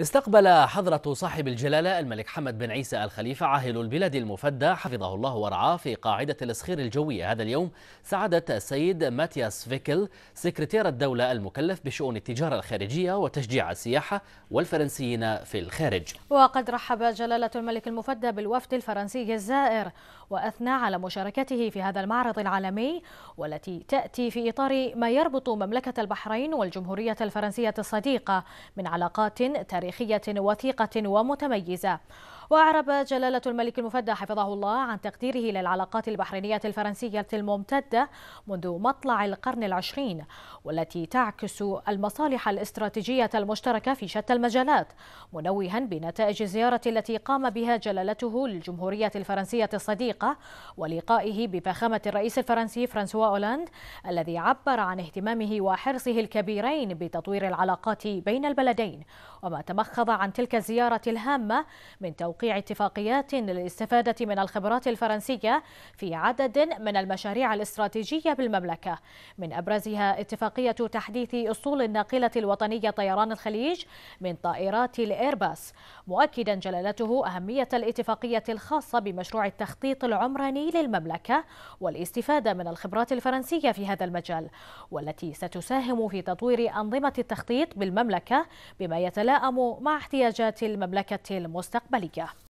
استقبل حضرة صاحب الجلالة الملك حمد بن عيسى الخليفة عاهل البلاد المفدى حفظه الله ورعاه في قاعدة الاسخير الجوية هذا اليوم سعادة السيد ماتياس فيكل سكرتير الدولة المكلف بشؤون التجارة الخارجية وتشجيع السياحة والفرنسيين في الخارج وقد رحب جلالة الملك المفدى بالوفد الفرنسي الزائر وأثنى على مشاركته في هذا المعرض العالمي والتي تأتي في إطار ما يربط مملكة البحرين والجمهورية الفرنسية الصديقة من علاقات تاريخية وثيقة ومتميزة وأعرب جلالة الملك المفدى حفظه الله عن تقديره للعلاقات البحرينية الفرنسية الممتدة منذ مطلع القرن العشرين والتي تعكس المصالح الاستراتيجية المشتركة في شتى المجالات منوها بنتائج الزيارة التي قام بها جلالته للجمهورية الفرنسية الصديقة ولقائه بفخامة الرئيس الفرنسي فرانسوا أولاند الذي عبر عن اهتمامه وحرصه الكبيرين بتطوير العلاقات بين البلدين وما تمخض عن تلك الزيارة الهامة من توقيع توقيع اتفاقيات للاستفادة من الخبرات الفرنسية في عدد من المشاريع الاستراتيجية بالمملكة من أبرزها اتفاقية تحديث أسطول الناقلة الوطنية طيران الخليج من طائرات الإيرباس مؤكدا جلالته أهمية الاتفاقية الخاصة بمشروع التخطيط العمراني للمملكة والاستفادة من الخبرات الفرنسية في هذا المجال والتي ستساهم في تطوير أنظمة التخطيط بالمملكة بما يتلائم مع احتياجات المملكة المستقبلية